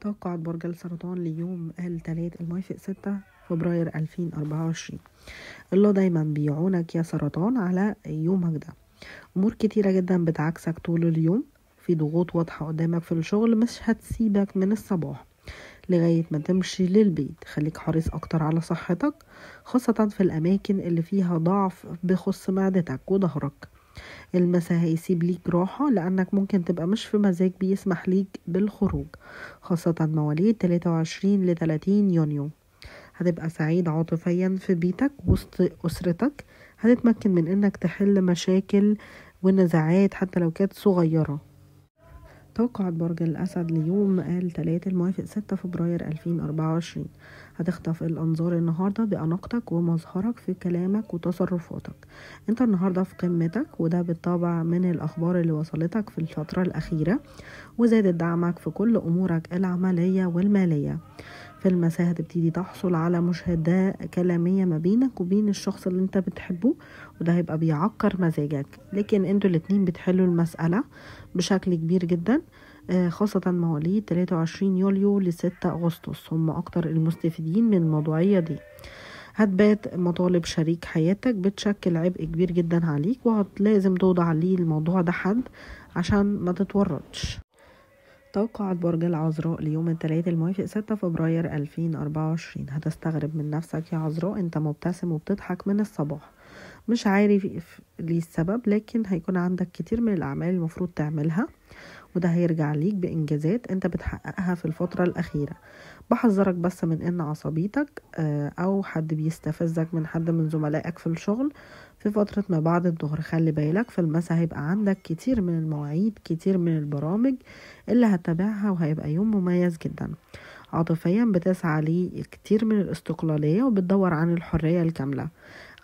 توقع برج السرطان ليوم الثلاث الموافق 6 فبراير 2024 الله دايما بيعونك يا سرطان على يومك ده أمور كتيرة جدا بتعكسك طول اليوم في ضغوط واضحة قدامك في الشغل مش هتسيبك من الصباح لغاية ما تمشي للبيت خليك حريص أكتر على صحتك خاصة في الأماكن اللي فيها ضعف بخص معدتك وظهرك المسا هيسيب ليك راحة لأنك ممكن تبقى مش في مزاج بيسمح ليك بالخروج خاصة مواليد 23 ل 30 يونيو هتبقى سعيد عاطفيا في بيتك وسط أسرتك هتتمكن من إنك تحل مشاكل ونزاعات حتى لو كانت صغيرة توقعات برج الأسد ليوم الثلاثاء الموافق 6 فبراير 2024 هتخطف الأنظار النهاردة بأناقتك ومظهرك في كلامك وتصرفاتك انت النهاردة في قمتك وده بالطبع من الأخبار اللي وصلتك في الفترة الأخيرة وزادت دعمك في كل أمورك العملية والمالية في المساء هتبتدي تحصل على مشاهدة كلامية ما بينك وبين الشخص اللي انت بتحبه وده هيبقى بيعكر مزاجك لكن انتوا الاتنين بتحلوا المسألة بشكل كبير جدا آه، خاصة مواليد 23 يوليو ل 6 أغسطس هم أكتر المستفيدين من الموضوعية دي هتبات مطالب شريك حياتك بتشكل عبء كبير جدا عليك وهتلازم توضع ليه الموضوع ده حد عشان ما تتورطش توقع برج العذراء ليوم الثلاثاء الموافق 6 فبراير 2024 هتستغرب من نفسك يا عذراء انت مبتسم وبتضحك من الصباح مش عارف ليه السبب لكن هيكون عندك كتير من الأعمال المفروض تعملها وده هيرجع ليك بإنجازات أنت بتحققها في الفترة الأخيرة بحذرك بس من أن عصبيتك آه، أو حد بيستفزك من حد من زملائك في الشغل في فترة ما بعد الظهر خلي بالك في المساء هيبقى عندك كتير من المواعيد كتير من البرامج اللي هتتابعها وهيبقى يوم مميز جدا عاطفيا بتسعى لكتير من الاستقلالية وبتدور عن الحرية الكاملة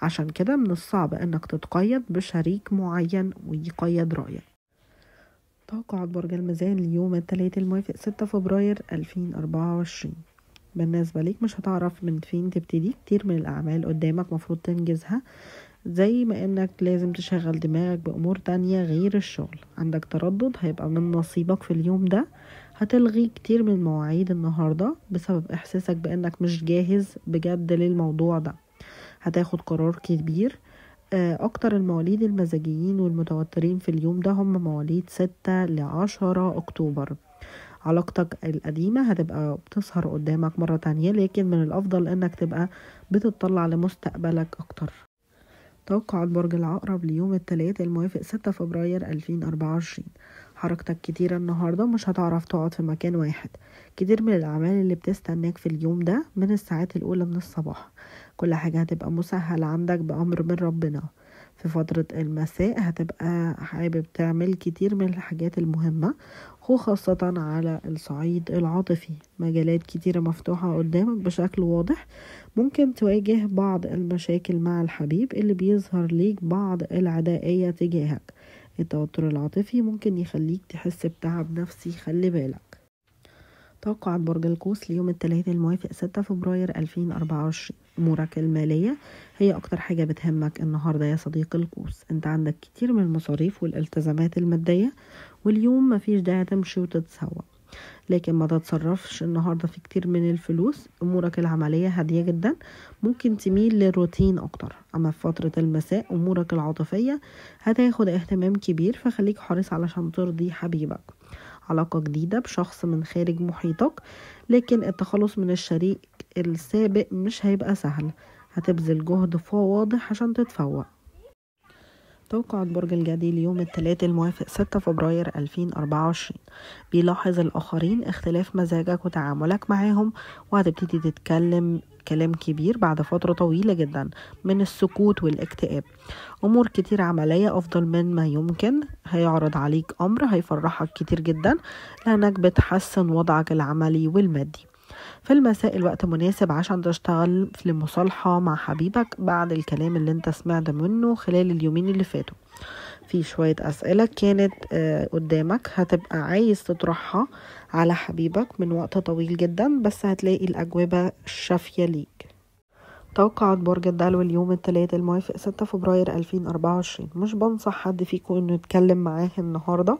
عشان كده من الصعب انك تتقيد بشريك معين ويقيد رأيك توقعات برج الميزان ليوم الثلاثاء الموافق 6 فبراير 2024 بالنسبة ليك مش هتعرف من فين تبتدي كتير من الأعمال قدامك مفروض تنجزها زي ما انك لازم تشغل دماغك بامور تانية غير الشغل عندك تردد هيبقى من نصيبك في اليوم ده هتلغي كتير من مواعيد النهاردة بسبب احساسك بانك مش جاهز بجد للموضوع ده هتاخد قرار كبير آه، اكتر المواليد المزاجيين والمتوترين في اليوم ده هم مواليد ستة لعشرة اكتوبر علاقتك القديمة هتبقى بتظهر قدامك مرة تانية لكن من الأفضل إنك تبقى بتطلع لمستقبلك أكتر توقعات برج العقرب ليوم الثلاثاء الموافق 6 فبراير 2024 حركتك كتيرة النهاردة مش هتعرف تقعد في مكان واحد كتير من الأعمال اللي بتستناك في اليوم ده من الساعات الأولى من الصباح كل حاجة هتبقى مسهلة عندك بأمر من ربنا في فترة المساء هتبقى حابب تعمل كتير من الحاجات المهمة وخاصة على الصعيد العاطفي مجالات كتيرة مفتوحة قدامك بشكل واضح ممكن تواجه بعض المشاكل مع الحبيب اللي بيظهر ليك بعض العدائية تجاهك التوتر العاطفي ممكن يخليك تحس بتعب نفسي خلي بالك توقعات برج القوس ليوم الثلاثاء الموافق 6 فبراير 2024 امورك الماليه هي اكتر حاجه بتهمك النهارده يا صديقي القوس انت عندك كتير من المصاريف والالتزامات الماديه واليوم مفيش داعي تمشي وتتسوق لكن ما تتصرفش النهاردة في كتير من الفلوس أمورك العملية هادية جدا ممكن تميل للروتين أكتر أما في فترة المساء أمورك العاطفية هتاخد اهتمام كبير فخليك حريص علشان ترضي حبيبك علاقة جديدة بشخص من خارج محيطك لكن التخلص من الشريك السابق مش هيبقى سهل هتبذل جهد واضح عشان تتفوق توقعت برج الجدي ليوم الثلاثاء الموافق 6 فبراير 2024 بيلاحظ الآخرين اختلاف مزاجك وتعاملك معاهم وهتبتدي تتكلم كلام كبير بعد فترة طويلة جدا من السكوت والاكتئاب أمور كتير عملية أفضل من ما يمكن هيعرض عليك أمر هيفرحك كتير جدا لأنك بتحسن وضعك العملي والمادي في المساء الوقت مناسب عشان تشتغل في مصالحة مع حبيبك بعد الكلام اللي انت سمعت منه خلال اليومين اللي فاتوا في شوية أسئلة كانت آه، قدامك هتبقى عايز تطرحها على حبيبك من وقت طويل جدا بس هتلاقي الأجوبة الشافية ليك توقعات برج الدلو اليوم الثلاث الموافق 6 فبراير 2024 مش بنصح حد فيكم انه يتكلم معاه النهارده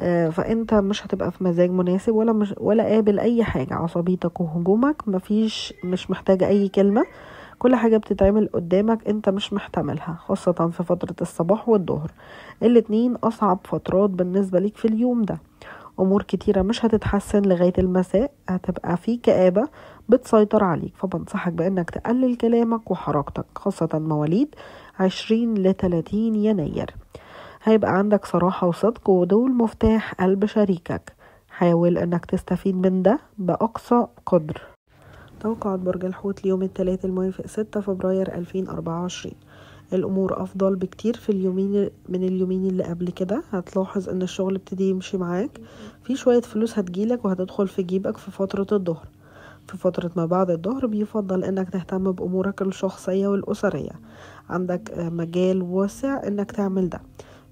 آه، فانت مش هتبقى في مزاج مناسب ولا مش ولا قابل اي حاجه عصبيتك وهجومك مفيش مش محتاجه اي كلمه كل حاجة بتتعمل قدامك انت مش محتملها خاصة في فترة الصباح والظهر الاتنين أصعب فترات بالنسبة ليك في اليوم ده أمور كتيرة مش هتتحسن لغاية المساء هتبقى في كآبة بتسيطر عليك فبنصحك بأنك تقلل كلامك وحركتك خاصة مواليد عشرين لتلاتين يناير هيبقى عندك صراحة وصدق ودول مفتاح قلب شريكك حاول انك تستفيد من ده بأقصى قدر توقعات برج الحوت ليوم الثلاثاء الموافق 6 فبراير 2024 الأمور أفضل بكتير في اليومين من اليومين اللي قبل كده هتلاحظ إن الشغل ابتدي يمشي معاك في شوية فلوس هتجيلك وهتدخل في جيبك في فترة الظهر في فترة ما بعد الظهر بيفضل إنك تهتم بأمورك الشخصية والأسرية عندك مجال واسع إنك تعمل ده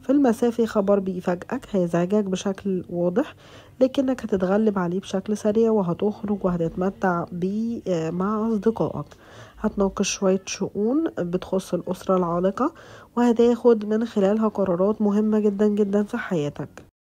في المسافة خبر بيفاجئك هيزعجك بشكل واضح لكنك هتتغلب عليه بشكل سريع وهتخرج وهتتمتع بيه آه، مع أصدقائك هتناقش شوية شؤون بتخص الأسرة العالقة وهتاخد من خلالها قرارات مهمة جدا جدا في حياتك